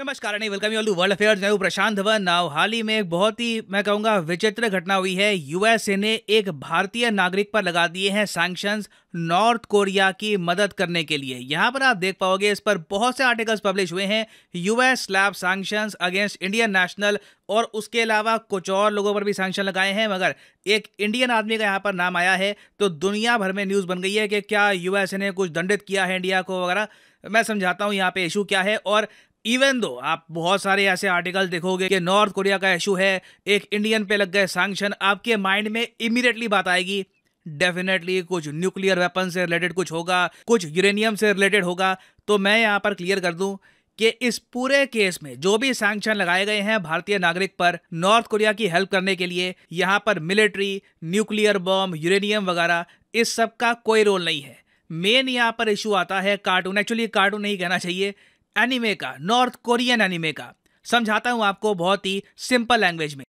नमस्कार नहीं welcome you world affairs मैं प्रशांत धवन नाव हाल ही में एक बहुत ही मैं कहूँगा विचित्र घटना हुई है यूएसए ने एक भारतीय नागरिक पर लगा दिए हैं सैंक्शंस नॉर्थ कोरिया की मदद करने के लिए यहाँ पर आप देख पाओगे इस पर बहुत से आर्टिकल्स पब्लिश हुए हैं US slap sanctions against Indian national और उसके अलावा कुछ और लोगों पर भी सैंक्शन लगाए हैं मगर एक इंडियन आदमी का यहाँ पर नाम आया है तो दुनिया भर में न्यूज़ बन गई है कि क्या यूएसए ने कुछ दंडित किया है इंडिया को वगैरह मैं समझाता हूँ यहाँ पे इशू क्या है और इवन दो आप बहुत सारे ऐसे आर्टिकल देखोगे कि नॉर्थ कोरिया का इशू है एक इंडियन पे लग गए सैंक्शन आपके माइंड में इमीडिएटली बात आएगी डेफिनेटली कुछ न्यूक्लियर वेपन से रिलेटेड कुछ होगा कुछ यूरेनियम से रिलेटेड होगा तो मैं यहाँ पर क्लियर कर दूँ कि इस पूरे केस में जो भी सैंक्शन लगाए गए हैं भारतीय नागरिक पर नॉर्थ कोरिया की हेल्प करने के लिए यहाँ पर मिलिट्री न्यूक्लियर बॉम्ब यूरेनियम वगैरह इस सब का कोई रोल नहीं है मेन यहाँ पर इशू आता है कार्टून एक्चुअली कार्टून नहीं कहना चाहिए एनिमे का नॉर्थ कोरियन एनिमे का समझाता हूँ आपको बहुत ही सिंपल लैंग्वेज में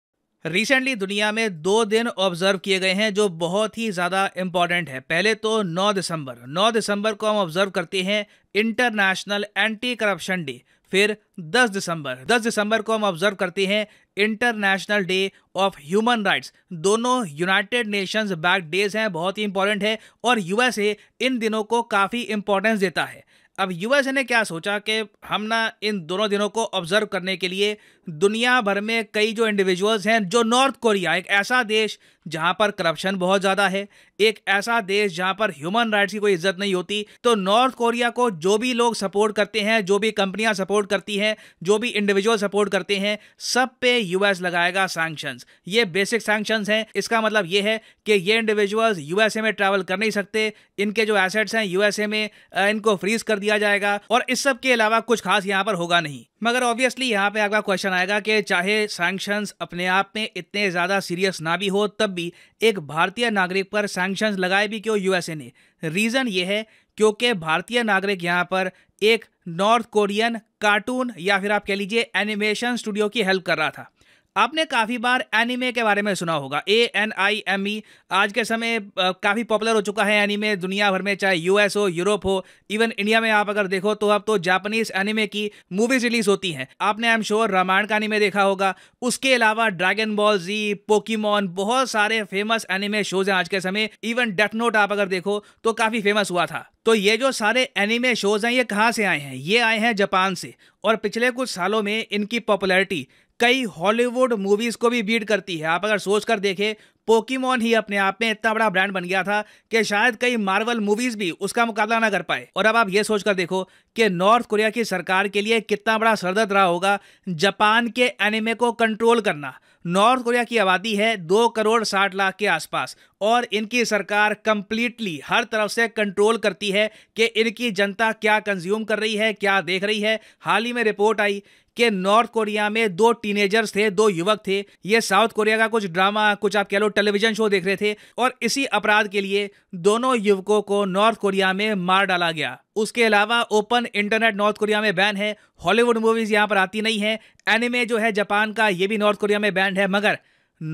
रिसेंटली दुनिया में दो दिन ऑब्जर्व किए गए हैं जो बहुत ही ज़्यादा इंपॉर्टेंट है पहले तो 9 दिसंबर 9 दिसंबर को हम ऑब्जर्व करते हैं इंटरनेशनल एंटी करप्शन डे फिर 10 दिसंबर 10 दिसंबर को हम ऑब्जर्व करते हैं international day of human rights दोनों यूनाइटेड नेशंस बैक डेज हैं बहुत ही इंपॉर्टेंट है और यूएसए इन दिनों को काफ़ी इंपॉर्टेंस देता है अब यूएस ने क्या सोचा कि हम ना इन दोनों दिनों को ऑब्जर्व करने के लिए दुनिया भर में कई जो इंडिविजुअल्स हैं जो नॉर्थ कोरिया एक ऐसा देश जहां पर करप्शन बहुत ज़्यादा है एक ऐसा देश जहां पर ह्यूमन राइट्स की कोई इज्जत नहीं होती तो नॉर्थ कोरिया को जो भी लोग सपोर्ट करते हैं जो भी कंपनियां सपोर्ट करती हैं जो भी इंडिविजुअल सपोर्ट करते हैं सब पे यूएस लगाएगा सैंक्शन ये बेसिक सैंक्शन है इसका मतलब ये है कि ये इंडिविजुअल यूएसए में ट्रेवल कर नहीं सकते इनके जो एसेट्स हैं यूएसए में इनको फ्रीज कर दिया जाएगा और इस सब के अलावा कुछ खास यहाँ पर होगा नहीं मगर ऑब्वियसली यहाँ पे आपका क्वेश्चन आएगा कि चाहे सैंक्शंस अपने आप में इतने ज़्यादा सीरियस ना भी हो तब तब भी एक भारतीय नागरिक पर सैंक्शंस लगाए भी क्यों यूएसए ने रीज़न ये है क्योंकि भारतीय नागरिक यहाँ पर एक नॉर्थ कोरियन कार्टून या फिर आप कह लीजिए एनिमेशन स्टूडियो की हेल्प कर रहा था आपने काफ़ी बार एनीमे के बारे में सुना होगा A N I M E आज के समय काफ़ी पॉपुलर हो चुका है एनीमे दुनिया भर में चाहे यूएस हो यूरोप हो इवन इंडिया में आप अगर देखो तो अब तो जापानीज एनीमे की मूवीज रिलीज होती हैं आपने आई एम श्योर रामायण का एनीमे देखा होगा उसके अलावा ड्रैगन बॉल जी पोकीमॉन बहुत सारे फेमस एनीमे शोज हैं आज के समय इवन डेथ नोट आप अगर देखो तो काफ़ी फेमस हुआ था तो ये जो सारे एनिमे शोज हैं ये कहाँ से आए हैं ये आए हैं जापान से और पिछले कुछ सालों में इनकी पॉपुलैरिटी कई हॉलीवुड मूवीज़ को भी बीट करती है आप अगर सोच कर देखें पोकीमोन ही अपने आप में इतना बड़ा ब्रांड बन गया था कि शायद कई मार्वल मूवीज भी उसका मुकाबला ना कर पाए और अब आप ये सोच कर देखो कि नॉर्थ कोरिया की सरकार के लिए कितना बड़ा सरदर्द रहा होगा जापान के एनिमे को कंट्रोल करना नॉर्थ कोरिया की आबादी है दो करोड़ साठ लाख के आसपास और इनकी सरकार कंप्लीटली हर तरफ से कंट्रोल करती है कि इनकी जनता क्या कंज्यूम कर रही है क्या देख रही है हाल ही में रिपोर्ट आई कि नॉर्थ कोरिया में दो टीनेजर्स थे दो युवक थे ये साउथ कोरिया का कुछ ड्रामा कुछ आप कह लो टेलीविजन शो देख रहे थे और इसी अपराध के लिए दोनों युवकों को नॉर्थ कोरिया में मार डाला गया उसके अलावा ओपन इंटरनेट नॉर्थ कोरिया में बैन है हॉलीवुड मूवीज यहाँ पर आती नहीं है एनिमे जो है जापान का ये भी नॉर्थ कोरिया में बैन है मगर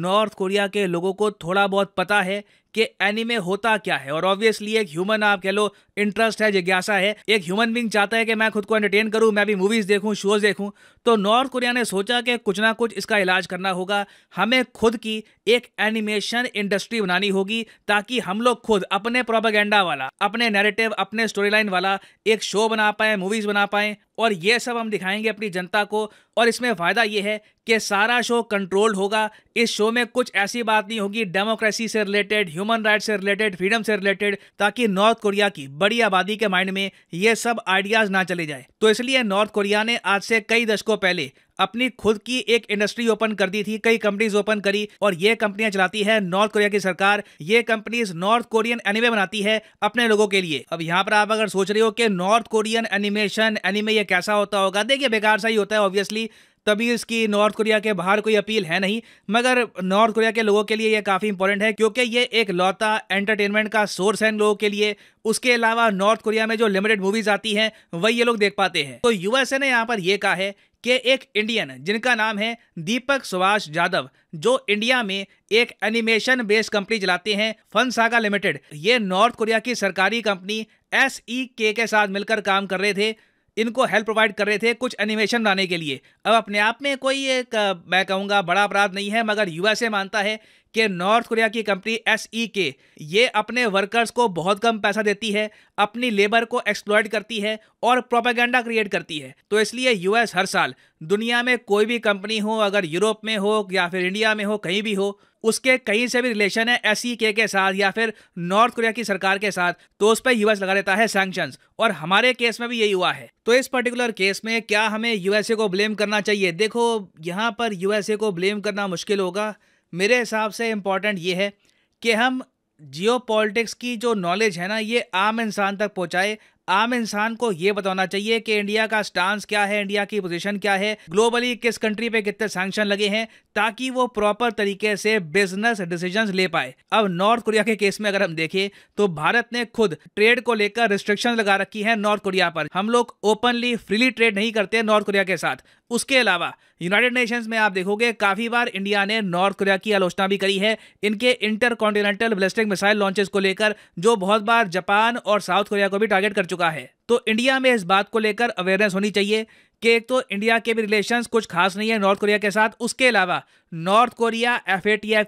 नॉर्थ कोरिया के लोगों को थोड़ा बहुत पता है कि एनिमे होता क्या है और ऑब्वियसली एक ह्यूमन आप कह लो इंटरेस्ट है जिज्ञासा है एक ह्यूमन बींग चाहता है कि मैं खुद को एंटरटेन करूं मैं भी मूवीज देखूं शोज देखूं तो नॉर्थ कोरिया ने सोचा कि कुछ ना कुछ इसका इलाज करना होगा हमें खुद की एक एनिमेशन इंडस्ट्री बनानी होगी ताकि हम लोग खुद अपने प्रोपागेंडा वाला अपने नेरेटिव अपने स्टोरी लाइन वाला एक शो बना पाए मूवीज बना पाए और ये सब हम दिखाएंगे अपनी जनता को और इसमें फ़ायदा ये है कि सारा शो कंट्रोल्ड होगा इस शो में कुछ ऐसी बात नहीं होगी डेमोक्रेसी से रिलेटेड ह्यूमन राइट से रिलेटेड फ्रीडम से रिलेटेड ताकि नॉर्थ कोरिया की बड़ी आबादी के माइंड में ये सब आइडियाज ना चले जाए तो इसलिए नॉर्थ कोरिया ने आज से कई दशकों पहले अपनी खुद की एक इंडस्ट्री ओपन कर दी थी कई कंपनीज ओपन करी और ये कंपनियां चलाती है नॉर्थ कोरिया की सरकार ये कंपनीज नॉर्थ कोरियन एनिमे बनाती है अपने लोगों के लिए अब यहाँ पर आप अगर सोच रहे हो कि नॉर्थ कोरियन एनिमेशन एनिमे ये कैसा होता होगा देखिए बेकार सा ही होता है ऑब्वियसली तभी इसकी नॉर्थ कोरिया के बाहर कोई अपील है नहीं मगर नॉर्थ कोरिया के लोगों के लिए यह काफ़ी इंपॉर्टेंट है क्योंकि ये एक लौता एंटरटेनमेंट का सोर्स है इन लोगों के लिए उसके अलावा नॉर्थ कोरिया में जो लिमिटेड मूवीज आती हैं वही ये लोग देख पाते हैं तो यूएसए ने यहाँ पर यह कहा है कि एक इंडियन जिनका नाम है दीपक सुभाष यादव जो इंडिया में एक एनिमेशन बेस्ड कंपनी चलाते हैं फन सागा लिमिटेड ये नॉर्थ कोरिया की सरकारी कंपनी एस e के साथ मिलकर काम कर रहे थे इनको हेल्प प्रोवाइड कर रहे थे कुछ एनिमेशन बनाने के लिए अब अपने आप में कोई एक मैं कहूँगा बड़ा अपराध नहीं है मगर यूएसए मानता है कि नॉर्थ कोरिया की कंपनी एस ई के ये अपने वर्कर्स को बहुत कम पैसा देती है अपनी लेबर को एक्सप्लॉयट करती है और प्रोपेगेंडा क्रिएट करती है तो इसलिए यूएस हर साल दुनिया में कोई भी कंपनी हो अगर यूरोप में हो या फिर इंडिया में हो कहीं भी हो उसके कहीं से भी रिलेशन है एस e के साथ या फिर नॉर्थ कोरिया की सरकार के साथ तो उस पर यूएस लगा देता है सैंक्शंस और हमारे केस में भी यही हुआ है तो इस पर्टिकुलर केस में क्या हमें यूएसए को ब्लेम करना चाहिए देखो यहाँ पर यूएसए को ब्लेम करना मुश्किल होगा मेरे हिसाब से इम्पॉर्टेंट ये है कि हम जियो की जो नॉलेज है ना ये आम इंसान तक पहुँचाए आम इंसान को ये बताना चाहिए कि इंडिया का स्टांस क्या है इंडिया की पोजीशन क्या है ग्लोबली किस कंट्री पे कितने सैंक्शन लगे हैं ताकि वो प्रॉपर तरीके से बिजनेस डिसीजंस ले पाए अब नॉर्थ कोरिया के केस में अगर हम देखें तो भारत ने खुद ट्रेड को लेकर रिस्ट्रिक्शन लगा रखी है नॉर्थ कोरिया पर हम लोग ओपनली फ्रीली ट्रेड नहीं करते नॉर्थ कोरिया के साथ उसके अलावा यूनाइटेड नेशंस में आप देखोगे काफी बार इंडिया ने नॉर्थ कोरिया की आलोचना भी करी है इनके intercontinental ballistic missile launches को लेकर जो बहुत बार जापान और साउथ कोरिया को भी टारगेट कर चुका है तो इंडिया में इस बात को लेकर अवेयरनेस होनी चाहिए कि एक तो इंडिया के भी रिलेशंस कुछ खास नहीं है नॉर्थ कोरिया के साथ उसके अलावा नॉर्थ कोरिया एफ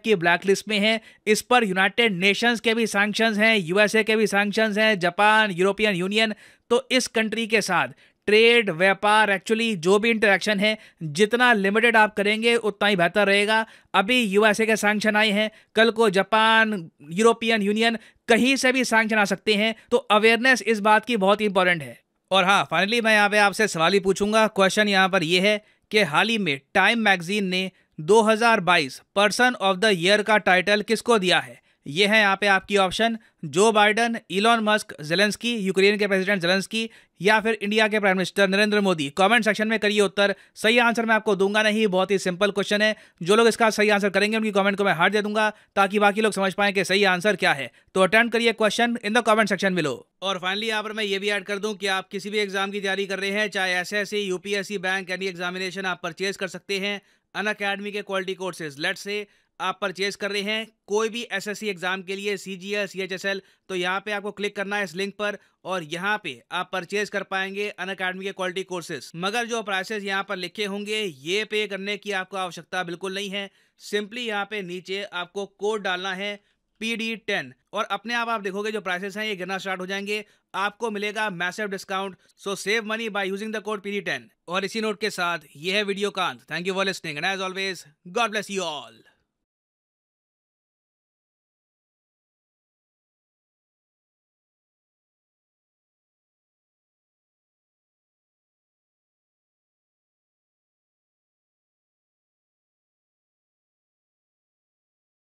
की ब्लैक लिस्ट में है इस पर यूनाइटेड नेशंस के भी सैंक्शंस हैं यूएसए के भी सैंक्शंस हैं जापान यूरोपियन यूनियन तो इस कंट्री के साथ ट्रेड व्यापार एक्चुअली जो भी इंटरेक्शन है जितना लिमिटेड आप करेंगे उतना ही बेहतर रहेगा अभी यूएसए के सैंक्शन आए हैं कल को जापान यूरोपियन यूनियन कहीं से भी सैंक्शन आ सकते हैं तो अवेयरनेस इस बात की बहुत इंपॉर्टेंट है और हाँ फाइनली मैं यहाँ पे आपसे सवाल ही पूछूंगा क्वेश्चन यहाँ पर यह है कि हाल ही में टाइम मैगजीन ने 2022 पर्सन ऑफ द ईयर का टाइटल किसको दिया है ये है यहाँ पे आपकी ऑप्शन जो Biden Elon Musk Zelensky Ukraine के प्रेसिडेंट जेलेंस्की या फिर इंडिया के prime minister Narendra Modi comment section में करिए उत्तर सही आंसर मैं आपको दूंगा नहीं बहुत ही सिंपल क्वेश्चन है जो लोग इसका सही आंसर करेंगे उनकी कमेंट को मैं हार दे दूंगा ताकि बाकी लोग समझ पाएं कि सही आंसर क्या है तो अटेंड करिए question in the comment section मिलो और फाइनली यहाँ पर मैं ये भी ऐड कर दूँ कि आप किसी भी एग्जाम की तैयारी कर रहे हैं चाहे S S UPSC bank any examination आप परचेज कर सकते हैं अन अकेडमी के क्वालिटी कोर्सेज लेट से आप परचेज कर रहे हैं कोई भी एसएससी एग्ज़ाम के लिए सी जी तो यहाँ पे आपको क्लिक करना है इस लिंक पर और यहाँ पे आप परचेज कर पाएंगे अन अकेडमी के क्वालिटी कोर्सेज मगर जो प्राइसेस यहाँ पर लिखे होंगे ये पे करने की आपको आवश्यकता बिल्कुल नहीं है सिंपली यहाँ पे नीचे आपको कोड डालना है पी डी टेन और अपने आप आप देखोगे जो प्राइसेस हैं ये गिरना स्टार्ट हो जाएंगे आपको मिलेगा massive discount so save money by using the code P D ten और इसी नोट के साथ ये है वीडियो कांत thank you for listening and as always God bless you all